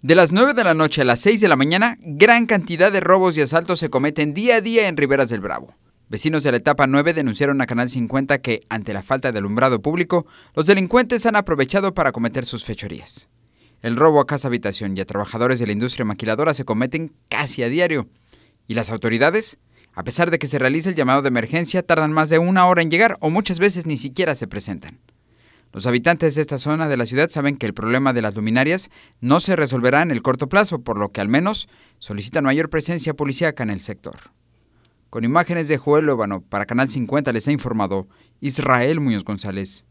De las 9 de la noche a las 6 de la mañana, gran cantidad de robos y asaltos se cometen día a día en Riberas del Bravo. Vecinos de la etapa 9 denunciaron a Canal 50 que, ante la falta de alumbrado público, los delincuentes han aprovechado para cometer sus fechorías. El robo a casa habitación y a trabajadores de la industria maquiladora se cometen casi a diario. ¿Y las autoridades? A pesar de que se realiza el llamado de emergencia, tardan más de una hora en llegar o muchas veces ni siquiera se presentan. Los habitantes de esta zona de la ciudad saben que el problema de las luminarias no se resolverá en el corto plazo, por lo que al menos solicitan mayor presencia policíaca en el sector. Con imágenes de Joel Lóbano para Canal 50 les ha informado Israel Muñoz González.